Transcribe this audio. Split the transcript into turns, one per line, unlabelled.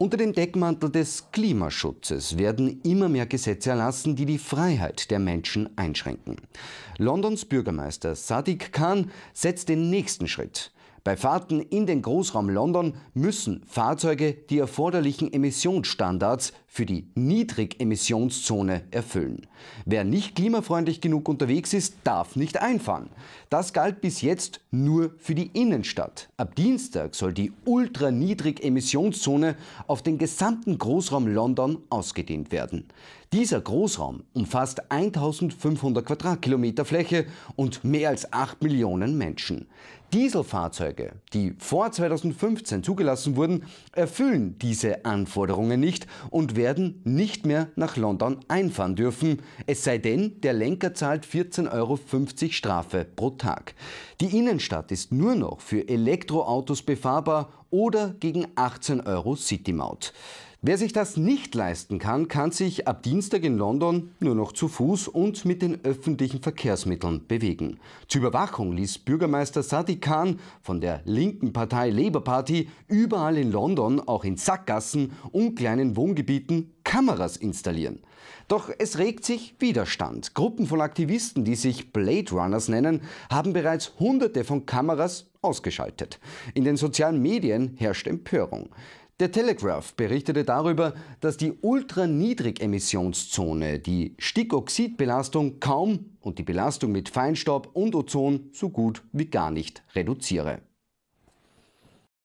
Unter dem Deckmantel des Klimaschutzes werden immer mehr Gesetze erlassen, die die Freiheit der Menschen einschränken. Londons Bürgermeister Sadiq Khan setzt den nächsten Schritt. Bei Fahrten in den Großraum London müssen Fahrzeuge die erforderlichen Emissionsstandards für die Niedrigemissionszone erfüllen. Wer nicht klimafreundlich genug unterwegs ist, darf nicht einfahren. Das galt bis jetzt nur für die Innenstadt. Ab Dienstag soll die Ultraniedrigemissionszone auf den gesamten Großraum London ausgedehnt werden. Dieser Großraum umfasst 1500 Quadratkilometer Fläche und mehr als 8 Millionen Menschen. Dieselfahrzeuge, die vor 2015 zugelassen wurden, erfüllen diese Anforderungen nicht und werden nicht mehr nach London einfahren dürfen, es sei denn, der Lenker zahlt 14,50 Euro Strafe pro Tag. Die Innenstadt ist nur noch für Elektroautos befahrbar oder gegen 18 Euro City-Maut. Wer sich das nicht leisten kann, kann sich ab Dienstag in London nur noch zu Fuß und mit den öffentlichen Verkehrsmitteln bewegen. Zur Überwachung ließ Bürgermeister Sadiq Khan von der linken Partei Labour Party überall in London, auch in Sackgassen und kleinen Wohngebieten, Kameras installieren. Doch es regt sich Widerstand. Gruppen von Aktivisten, die sich Blade Runners nennen, haben bereits hunderte von Kameras ausgeschaltet. In den sozialen Medien herrscht Empörung. Der Telegraph berichtete darüber, dass die Ultraniedrigemissionszone die Stickoxidbelastung kaum und die Belastung mit Feinstaub und Ozon so gut wie gar nicht reduziere.